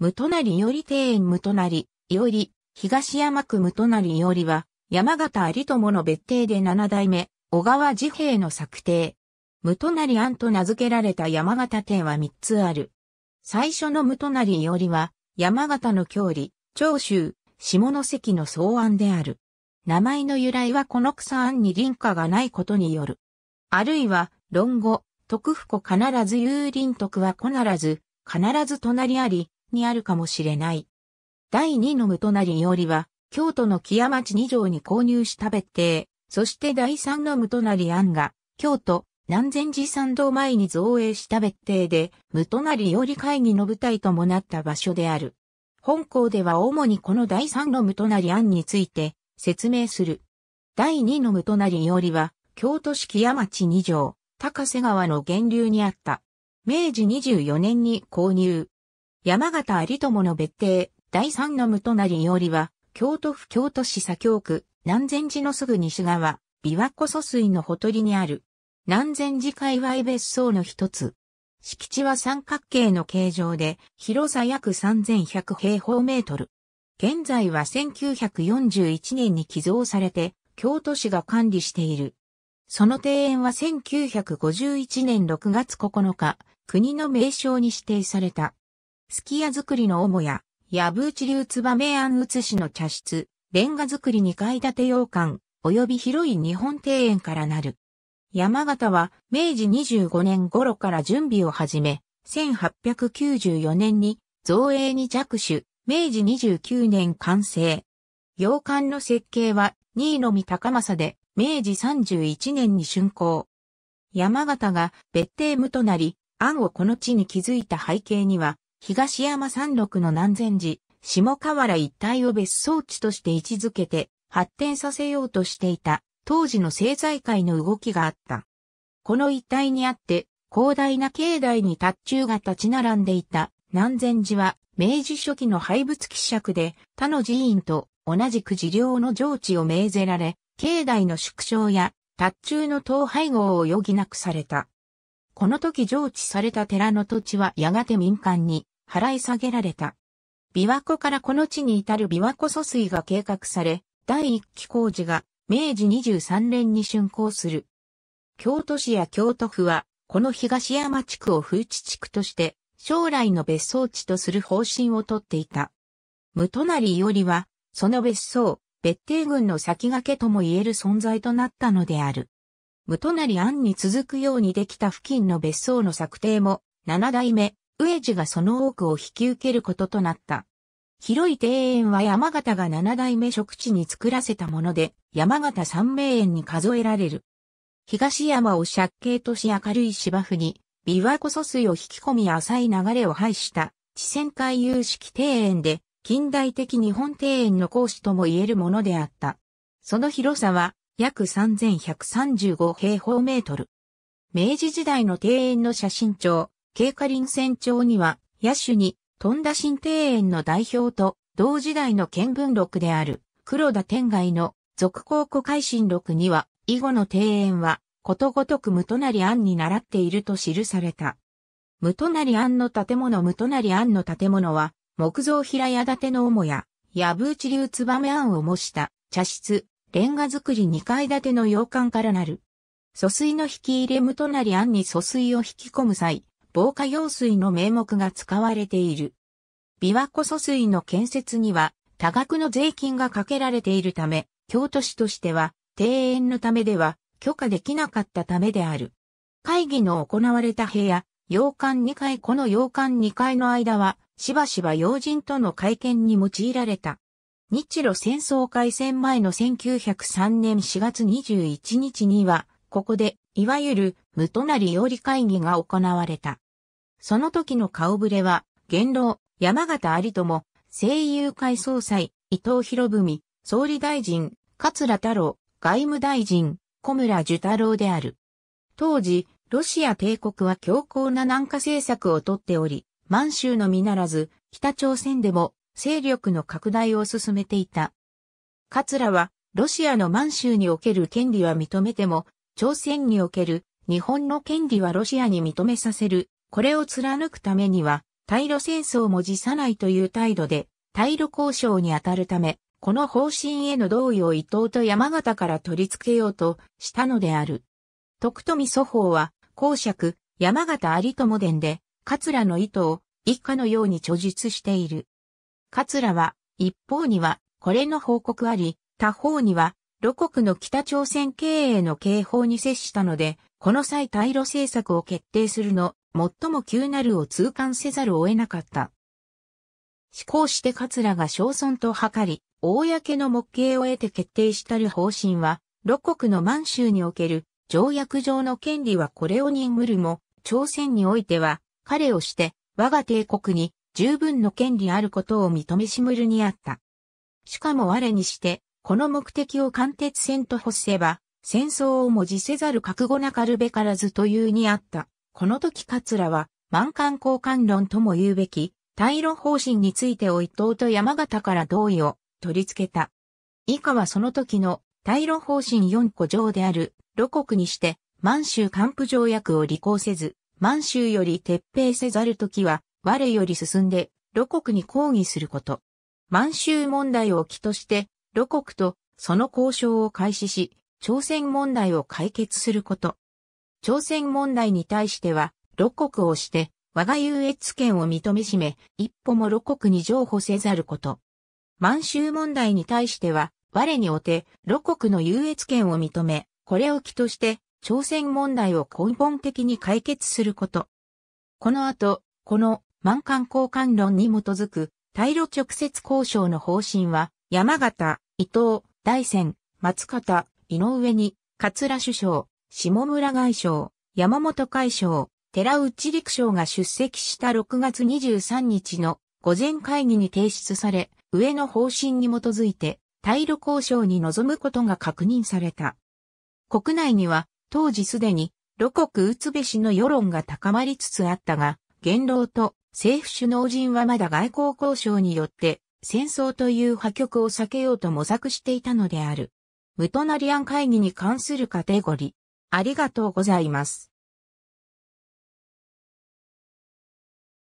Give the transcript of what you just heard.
無隣より庭園無隣、より、東山区無隣よりは、山形有友の別邸で七代目、小川治兵の策定。無隣庵と名付けられた山形邸は三つある。最初の無隣よりは、山形の郷里、長州、下関の草案である。名前の由来はこの草案に林家がないことによる。あるいは、論語、徳福必ず有林徳はこならず、必ず隣あり、にあるかもしれない。第2の無隣よりは、京都の木屋町二条に購入した別邸、そして第3の無隣庵が、京都、南禅寺参道前に造営した別邸で、無隣より会議の舞台ともなった場所である。本校では主にこの第3の無隣庵について説明する。第2の無隣よりは、京都市木屋町二条、高瀬川の源流にあった。明治24年に購入。山形有友の別邸、第三の無隣よりは、京都府京都市左京区、南禅寺のすぐ西側、琵琶湖疎水のほとりにある、南禅寺界隈別荘の一つ。敷地は三角形の形状で、広さ約3100平方メートル。現在は1941年に寄贈されて、京都市が管理している。その庭園は1951年6月9日、国の名称に指定された。すき家作りの母屋、矢部内流燕安写しの茶室、レンガ作り2階建て洋館、及び広い日本庭園からなる。山形は明治25年頃から準備を始め、1894年に造営に着手、明治29年完成。洋館の設計は位のみ高政で、明治31年に竣工。山形が別邸無となり、案をこの地に築いた背景には、東山山麓の南禅寺、下河原一帯を別荘地として位置づけて発展させようとしていた当時の政財界の動きがあった。この一帯にあって広大な境内に達中が立ち並んでいた南禅寺は明治初期の廃仏希釈で他の寺院と同じく寺領の上地を命ぜられ、境内の縮小や達中の統廃合を余儀なくされた。この時上地された寺の土地はやがて民間に払い下げられた。琵琶湖からこの地に至る琵琶湖疎水が計画され、第一期工事が明治23年に竣工する。京都市や京都府は、この東山地区を風地地区として、将来の別荘地とする方針をとっていた。無隣伊織は、その別荘、別邸群の先駆けとも言える存在となったのである。無隣案に続くようにできた付近の別荘の策定も、七代目、植地がその多くを引き受けることとなった。広い庭園は山形が七代目植地に作らせたもので、山形三名園に数えられる。東山を借景とし明るい芝生に、琵琶湖疎水を引き込み浅い流れを排した地仙海有式庭園で、近代的日本庭園の講師とも言えるものであった。その広さは約3135平方メートル。明治時代の庭園の写真帳、カリ林船長には、野手に、富田新庭園の代表と、同時代の見聞録である、黒田天外の、続考古海新録には、以後の庭園は、ことごとく無隣庵に習っていると記された。無隣庵の建物無隣庵の建物は、木造平屋建ての母屋、やぶ内流燕庵を模した茶室、レンガ造り2階建ての洋館からなる。疎水の引き入れ無隣庵に疎水を引き込む際、防火用水の名目が使われている。琵琶湖疎水の建設には多額の税金がかけられているため、京都市としては庭園のためでは許可できなかったためである。会議の行われた部屋、洋館2階この洋館2階の間は、しばしば要人との会見に用いられた。日露戦争開戦前の1903年4月21日には、ここで、いわゆる、無隣より会議が行われた。その時の顔ぶれは、元老、山形有友、声優会総裁、伊藤博文、総理大臣、桂太郎、外務大臣、小村寿太郎である。当時、ロシア帝国は強硬な南下政策をとっており、満州のみならず、北朝鮮でも勢力の拡大を進めていた。桂は、ロシアの満州における権利は認めても、朝鮮における日本の権利はロシアに認めさせるこれを貫くためには、対露戦争も辞さないという態度で、対露交渉に当たるため、この方針への同意を伊藤と山形から取り付けようとしたのである。徳富祖法は、公爵、山形有友伝で、桂の意図を一家のように著述している。桂は、一方には、これの報告あり、他方には、露国の北朝鮮経営の警報に接したので、この際対露政策を決定するの最も急なるを痛感せざるを得なかった。思考して桂が小村と図り、公の目形を得て決定したる方針は、六国の満州における条約上の権利はこれを任むるも、朝鮮においては、彼をして、我が帝国に十分の権利あることを認めしむるにあった。しかも我にして、この目的を貫徹戦と欲せば、戦争をも辞せざる覚悟なかるべからずというにあった。この時桂は、満官交換論とも言うべき、対路方針についてを伊藤と山形から同意を取り付けた。以下はその時の対路方針4個条である、露国にして、満州官府条約を履行せず、満州より撤兵せざる時は、我より進んで、露国に抗議すること。満州問題を起として、露国とその交渉を開始し、朝鮮問題を解決すること。朝鮮問題に対しては、露国をして、我が優越権を認めしめ、一歩も露国に譲歩せざること。満州問題に対しては、我におて、露国の優越権を認め、これを機として、朝鮮問題を根本的に解決すること。この後、この満韓交換論に基づく、対露直接交渉の方針は、山形、伊藤、大山、松方、井上に、桂首相、下村外相、山本海相、寺内陸相が出席した6月23日の午前会議に提出され、上の方針に基づいて、対露交渉に臨むことが確認された。国内には、当時すでに、露国打つべしの世論が高まりつつあったが、元老と政府首脳陣はまだ外交交渉によって、戦争という破局を避けようと模索していたのである。無トナリアン会議に関するカテゴリありがとうございます。